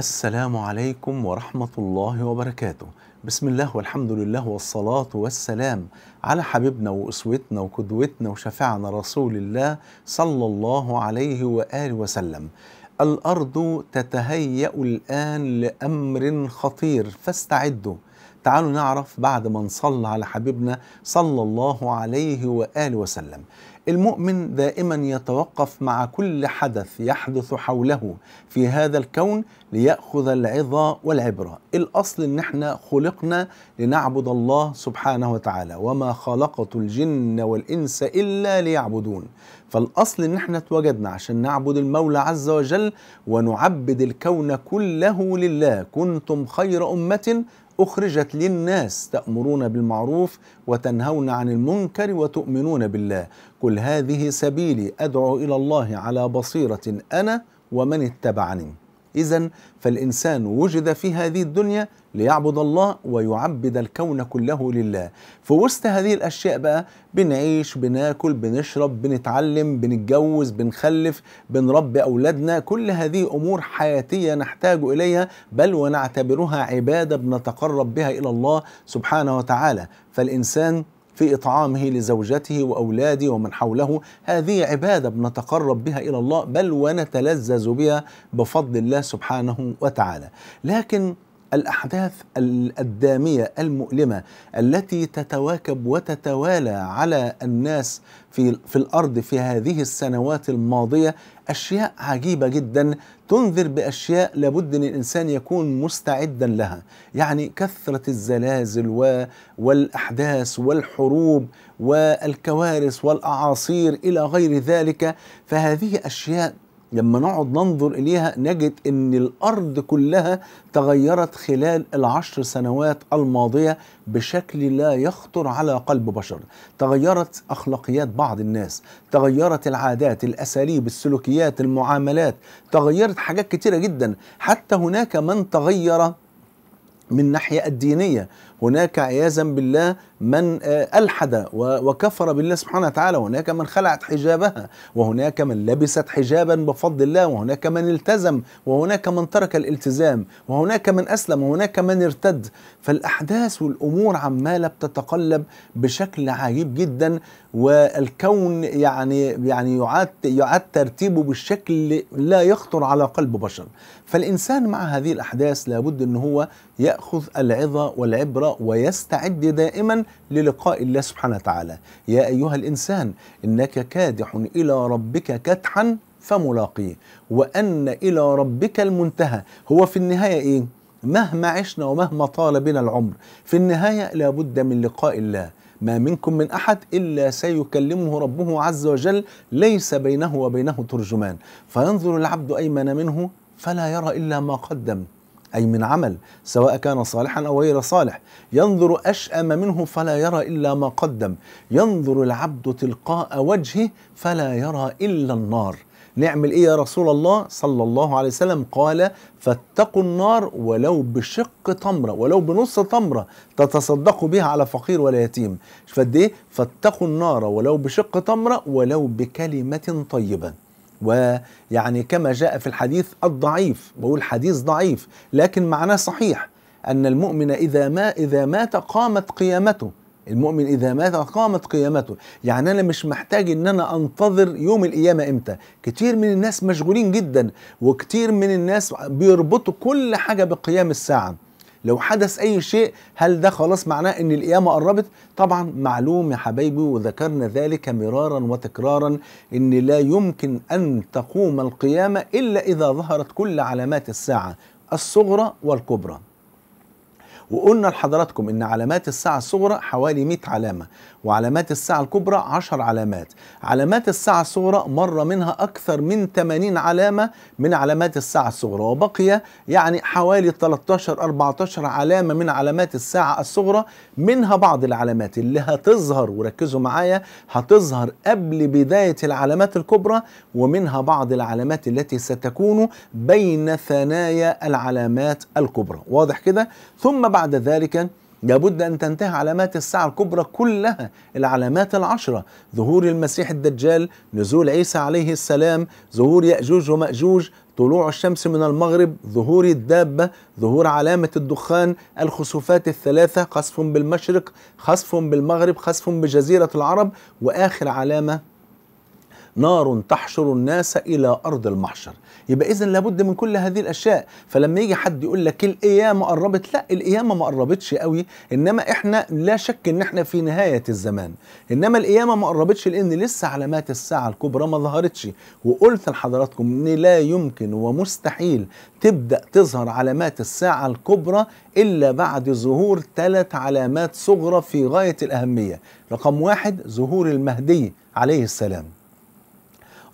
السلام عليكم ورحمة الله وبركاته بسم الله والحمد لله والصلاة والسلام على حبيبنا وأسوتنا وقدوتنا وشفعنا رسول الله صلى الله عليه وآله وسلم الأرض تتهيأ الآن لأمر خطير فاستعدوا تعالوا نعرف بعد ما نصلى على حبيبنا صلى الله عليه واله وسلم المؤمن دائما يتوقف مع كل حدث يحدث حوله في هذا الكون ليأخذ العظة والعبرة الأصل إن احنا خلقنا لنعبد الله سبحانه وتعالى وما خلقت الجن والإنس إلا ليعبدون فالأصل إن احنا اتوجدنا عشان نعبد المولى عز وجل ونعبد الكون كله لله كنتم خير أمة أخرجت للناس تأمرون بالمعروف وتنهون عن المنكر وتؤمنون بالله كل هذه سبيلي أدعو إلى الله على بصيرة أنا ومن اتبعني إذا فالإنسان وجد في هذه الدنيا ليعبد الله ويعبد الكون كله لله في وسط هذه الأشياء بقى بنعيش بناكل بنشرب بنتعلم بنتجوز بنخلف بنربي أولادنا كل هذه أمور حياتية نحتاج إليها بل ونعتبرها عبادة بنتقرب بها إلى الله سبحانه وتعالى فالإنسان في إطعامه لزوجته وأولاده ومن حوله هذه عبادة بنتقرب بها إلى الله بل ونتلذذ بها بفضل الله سبحانه وتعالى لكن الأحداث الدامية المؤلمة التي تتواكب وتتوالى على الناس في, في الأرض في هذه السنوات الماضية أشياء عجيبة جدا تنذر بأشياء لابد أن الإنسان يكون مستعدا لها يعني كثرة الزلازل والأحداث والحروب والكوارث والأعاصير إلى غير ذلك فهذه أشياء لما نقعد ننظر إليها نجد أن الأرض كلها تغيرت خلال العشر سنوات الماضية بشكل لا يخطر على قلب بشر تغيرت أخلاقيات بعض الناس تغيرت العادات الأساليب السلوكيات المعاملات تغيرت حاجات كتيرة جدا حتى هناك من تغير من ناحية الدينية هناك عياذا بالله من آه، ألحد وكفر بالله سبحانه وتعالى وهناك من خلعت حجابها وهناك من لبست حجابا بفضل الله وهناك من التزم وهناك من ترك الالتزام وهناك من أسلم وهناك من ارتد فالأحداث والأمور عمالة بتتقلب بشكل عجيب جدا والكون يعني يعني يعاد يعاد ترتيبه بالشكل لا يخطر على قلب بشر فالإنسان مع هذه الأحداث لابد أن هو يأخذ العظة والعبرة ويستعد دائما للقاء الله سبحانه وتعالى يا أيها الإنسان إنك كادح إلى ربك كدحا فملاقيه وأن إلى ربك المنتهى هو في النهاية إيه؟ مهما عشنا ومهما طال بنا العمر في النهاية لابد من لقاء الله ما منكم من أحد إلا سيكلمه ربه عز وجل ليس بينه وبينه ترجمان فينظر العبد أيمن منه فلا يرى إلا ما قدم أي من عمل سواء كان صالحا أو غير صالح ينظر أشأم منه فلا يرى إلا ما قدم ينظر العبد تلقاء وجهه فلا يرى إلا النار نعمل إيه يا رسول الله صلى الله عليه وسلم قال فاتقوا النار ولو بشق تمرة ولو بنص تمرة تتصدقوا بها على فقير ولا يتيم فقد إيه فاتقوا النار ولو بشق تمرة ولو بكلمة طيبة ويعني كما جاء في الحديث الضعيف بقول حديث ضعيف لكن معناه صحيح أن المؤمن إذا ما إذا مات قامت قيامته المؤمن إذا مات قامت قيامته يعني أنا مش محتاج أن أنا أنتظر يوم القيامة إمتى كتير من الناس مشغولين جدا وكتير من الناس بيربطوا كل حاجة بقيام الساعة لو حدث اي شيء هل ده خلاص معناه ان القيامه قربت طبعا معلوم يا حبايبي وذكرنا ذلك مرارا وتكرارا ان لا يمكن ان تقوم القيامه الا اذا ظهرت كل علامات الساعه الصغرى والكبرى وقلنا لحضراتكم ان علامات الساعه الصغرى حوالي 100 علامه وعلامات الساعه الكبرى 10 علامات علامات الساعه الصغرى مر منها اكثر من 80 علامه من علامات الساعه الصغرى وبقي يعني حوالي 13 14 علامه من علامات الساعه الصغرى منها بعض العلامات اللي هتظهر وركزوا معايا هتظهر قبل بدايه العلامات الكبرى ومنها بعض العلامات التي ستكون بين ثنايا العلامات الكبرى واضح كده ثم بعد بعد ذلك لابد أن تنتهي علامات الساعة الكبرى كلها العلامات العشرة ظهور المسيح الدجال نزول عيسى عليه السلام ظهور يأجوج ومأجوج طلوع الشمس من المغرب ظهور الدابة ظهور علامة الدخان الخسوفات الثلاثة خسف بالمشرق خسف بالمغرب خسف بجزيرة العرب وآخر علامة نار تحشر الناس إلى أرض المحشر يبقى إذا لابد من كل هذه الأشياء فلما يجي حد يقول لك القيامة قربت لا القيامة ما قربتش قوي إنما إحنا لا شك إن إحنا في نهاية الزمان إنما القيامة ما قربتش لأن لسه علامات الساعة الكبرى ما ظهرتش وقلت لحضراتكم إن لا يمكن ومستحيل تبدأ تظهر علامات الساعة الكبرى إلا بعد ظهور ثلاث علامات صغرى في غاية الأهمية رقم واحد ظهور المهدي عليه السلام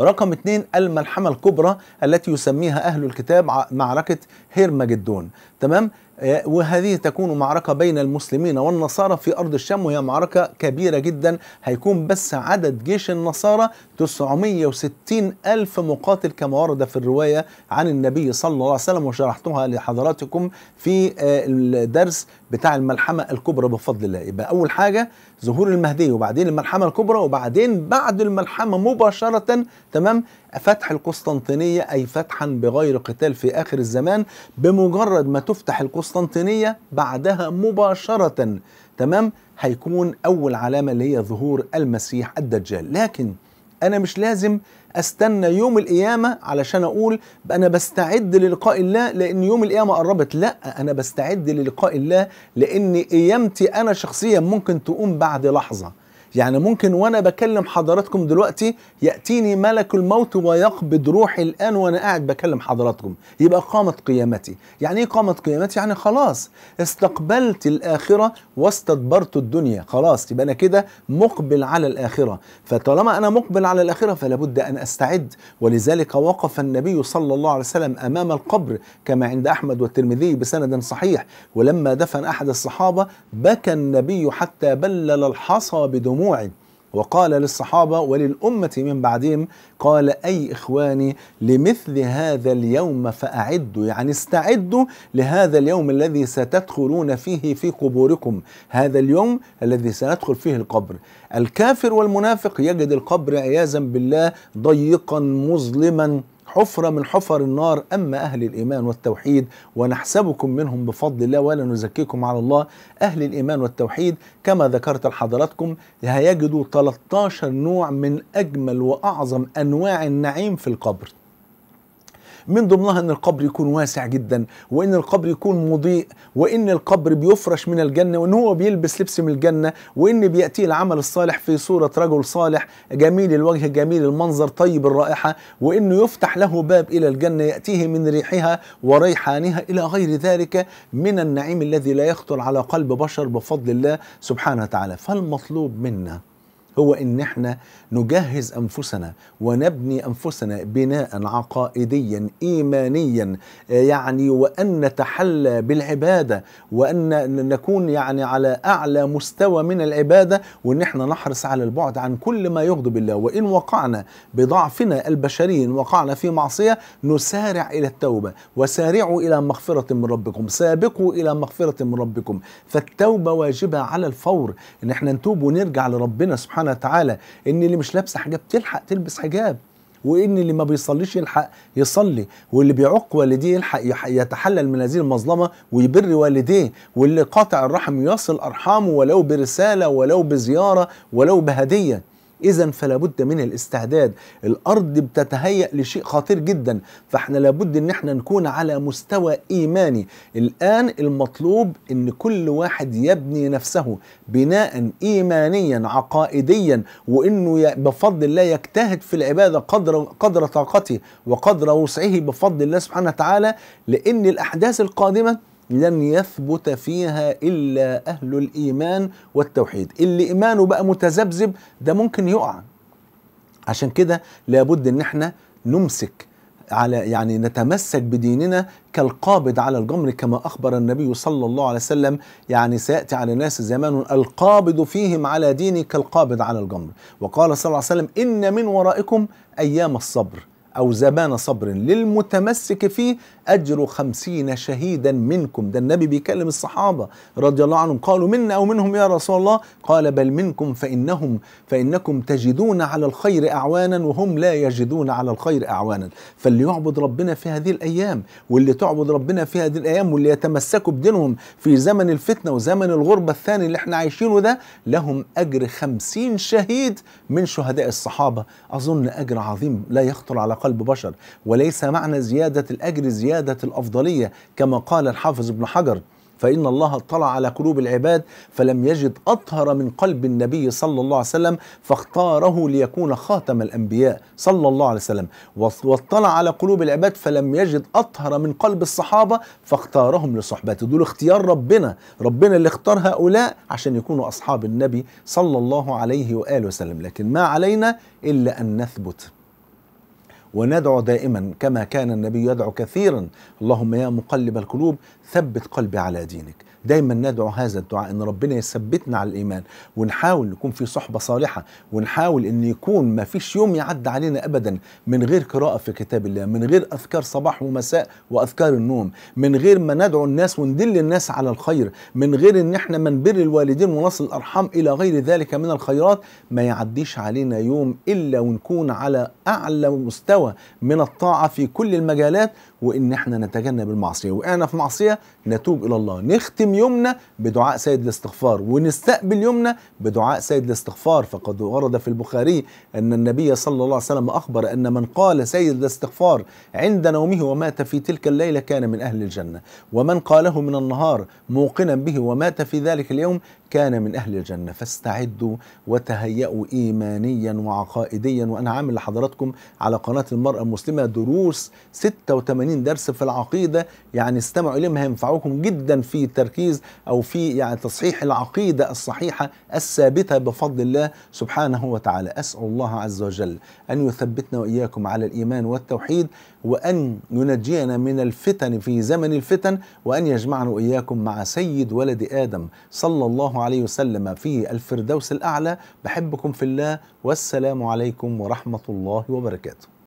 رقم اثنين الملحمة الكبرى التي يسميها أهل الكتاب معركة هيرمجدون تمام آه، وهذه تكون معركة بين المسلمين والنصارى في أرض الشام وهي معركة كبيرة جدا هيكون بس عدد جيش النصارى 960 ألف مقاتل كما ورد في الرواية عن النبي صلى الله عليه وسلم وشرحتها لحضراتكم في آه، الدرس بتاع الملحمة الكبرى بفضل الله يبقى أول حاجة ظهور المهدي وبعدين الملحمة الكبرى وبعدين بعد الملحمة مباشرة تمام فتح القسطنطينية أي فتحا بغير قتال في آخر الزمان بمجرد ما تفتح القسطنطينية بعدها مباشرة تمام هيكون أول علامة اللي هي ظهور المسيح الدجال لكن أنا مش لازم استنى يوم القيامه علشان اقول انا بستعد للقاء الله لان يوم القيامه قربت لا انا بستعد للقاء الله لان قيامتي انا شخصيا ممكن تقوم بعد لحظه يعني ممكن وانا بكلم حضراتكم دلوقتي ياتيني ملك الموت ويقبض روحي الان وانا قاعد بكلم حضراتكم يبقى قامت قيامتي يعني ايه قامت قيامتي يعني خلاص استقبلت الاخره واستدبرت الدنيا خلاص يبقى انا كده مقبل على الاخره فطالما انا مقبل على الاخره فلا بد ان استعد ولذلك وقف النبي صلى الله عليه وسلم امام القبر كما عند احمد والترمذي بسند صحيح ولما دفن احد الصحابه بكى النبي حتى بلل الحصى بدموع مجموعي وقال للصحابة وللأمة من بعدهم قال أي إخواني لمثل هذا اليوم فأعدوا يعني استعدوا لهذا اليوم الذي ستدخلون فيه في قبوركم هذا اليوم الذي سندخل فيه القبر الكافر والمنافق يجد القبر عياذا بالله ضيقا مظلما حفرة من حفر النار أما أهل الإيمان والتوحيد ونحسبكم منهم بفضل الله ولا نزكيكم على الله أهل الإيمان والتوحيد كما ذكرت لحضراتكم هيجدوا 13 نوع من أجمل وأعظم أنواع النعيم في القبر من ضمنها ان القبر يكون واسع جدا وان القبر يكون مضيء وان القبر بيفرش من الجنه وان هو بيلبس لبس من الجنه وان بياتيه العمل الصالح في صوره رجل صالح جميل الوجه جميل المنظر طيب الرائحه وانه يفتح له باب الى الجنه ياتيه من ريحها وريحانها الى غير ذلك من النعيم الذي لا يخطر على قلب بشر بفضل الله سبحانه وتعالى فالمطلوب منا هو ان احنا نجهز انفسنا ونبني انفسنا بناء عقائديا ايمانيا آه، يعني وان نتحلى بالعباده وان نكون يعني على اعلى مستوى من العباده وان احنا نحرص على البعد عن كل ما يغضب الله وان وقعنا بضعفنا البشري ان وقعنا في معصيه نسارع الى التوبه وسارعوا الى مغفره من ربكم سابقوا الى مغفره من ربكم فالتوبه واجبه على الفور ان احنا نتوب ونرجع لربنا سبحانه سبحانه وتعالى ان اللي مش لابسه حجاب تلحق تلبس حجاب وان اللي ما بيصليش يلحق يصلي واللي بيعق والديه يلحق يتحلل من هذه المظلمه ويبر والديه واللي قاطع الرحم يصل ارحامه ولو برساله ولو بزياره ولو بهديه اذا فلا بد من الاستعداد الارض بتتهيأ لشيء خطير جدا فاحنا لابد ان احنا نكون على مستوى ايماني الان المطلوب ان كل واحد يبني نفسه بناء ايمانيا عقائديا وانه بفضل الله يجتهد في العباده قدر قدر طاقته وقدر وسعه بفضل الله سبحانه وتعالى لان الاحداث القادمه لن يثبت فيها إلا أهل الإيمان والتوحيد اللي إيمانه بقى متذبذب ده ممكن يقع عشان كده لابد ان احنا نمسك على يعني نتمسك بديننا كالقابض على الجمر كما اخبر النبي صلى الله عليه وسلم يعني سياتي على الناس زمان القابض فيهم على ديني كالقابض على الجمر وقال صلى الله عليه وسلم ان من ورائكم ايام الصبر او زمان صبر للمتمسك فيه أجر خمسين شهيدا منكم ده النبي بيكلم الصحابة رضي الله عنهم قالوا منا أو منهم يا رسول الله قال بل منكم فإنهم فإنكم تجدون على الخير أعوانا وهم لا يجدون على الخير أعوانا فاللي يعبد ربنا في هذه الأيام واللي تعبد ربنا في هذه الأيام واللي يتمسكوا بدينهم في زمن الفتنة وزمن الغربة الثاني اللي احنا عايشينه ده لهم أجر خمسين شهيد من شهداء الصحابة أظن أجر عظيم لا يخطر على قلب بشر وليس معنى زيادة الأجر زيادة زيادة الأفضلية كما قال الحافظ ابن حجر فإن الله اطلع على قلوب العباد فلم يجد أطهر من قلب النبي صلى الله عليه وسلم فاختاره ليكون خاتم الأنبياء صلى الله عليه وسلم واطلع على قلوب العباد فلم يجد أطهر من قلب الصحابة فاختارهم لصحبته دول اختيار ربنا ربنا اللي اختار هؤلاء عشان يكونوا أصحاب النبي صلى الله عليه وآله وسلم لكن ما علينا إلا أن نثبت وندعو دائما كما كان النبي يدعو كثيرا اللهم يا مقلب القلوب ثبت قلبي على دينك دايما ندعو هذا الدعاء ان ربنا يثبتنا على الايمان ونحاول نكون في صحبه صالحه ونحاول ان يكون ما فيش يوم يعدي علينا ابدا من غير قراءه في كتاب الله من غير اذكار صباح ومساء واذكار النوم من غير ما ندعو الناس وندل الناس على الخير من غير ان احنا ما نبر الوالدين ونصل الارحام الى غير ذلك من الخيرات ما يعديش علينا يوم الا ونكون على اعلى مستوى من الطاعه في كل المجالات وان احنا نتجنب المعصيه وقعنا في معصيه نتوب الى الله نختم يومنا بدعاء سيد الاستغفار ونستقبل يومنا بدعاء سيد الاستغفار فقد ورد في البخاري ان النبي صلى الله عليه وسلم اخبر ان من قال سيد الاستغفار عند نومه ومات في تلك الليله كان من اهل الجنه ومن قاله من النهار موقنا به ومات في ذلك اليوم كان من أهل الجنة فاستعدوا وتهيأوا إيمانيا وعقائديا وأنا عامل لحضراتكم على قناة المرأة المسلمة دروس 86 درس في العقيدة يعني استمعوا إليهم هينفعوكم جدا في تركيز أو في يعني تصحيح العقيدة الصحيحة الثابتة بفضل الله سبحانه وتعالى أسأل الله عز وجل أن يثبتنا وإياكم على الإيمان والتوحيد وأن ينجينا من الفتن في زمن الفتن وأن يجمعنا وإياكم مع سيد ولد آدم صلى الله عليه وسلم في الفردوس الأعلى بحبكم في الله والسلام عليكم ورحمة الله وبركاته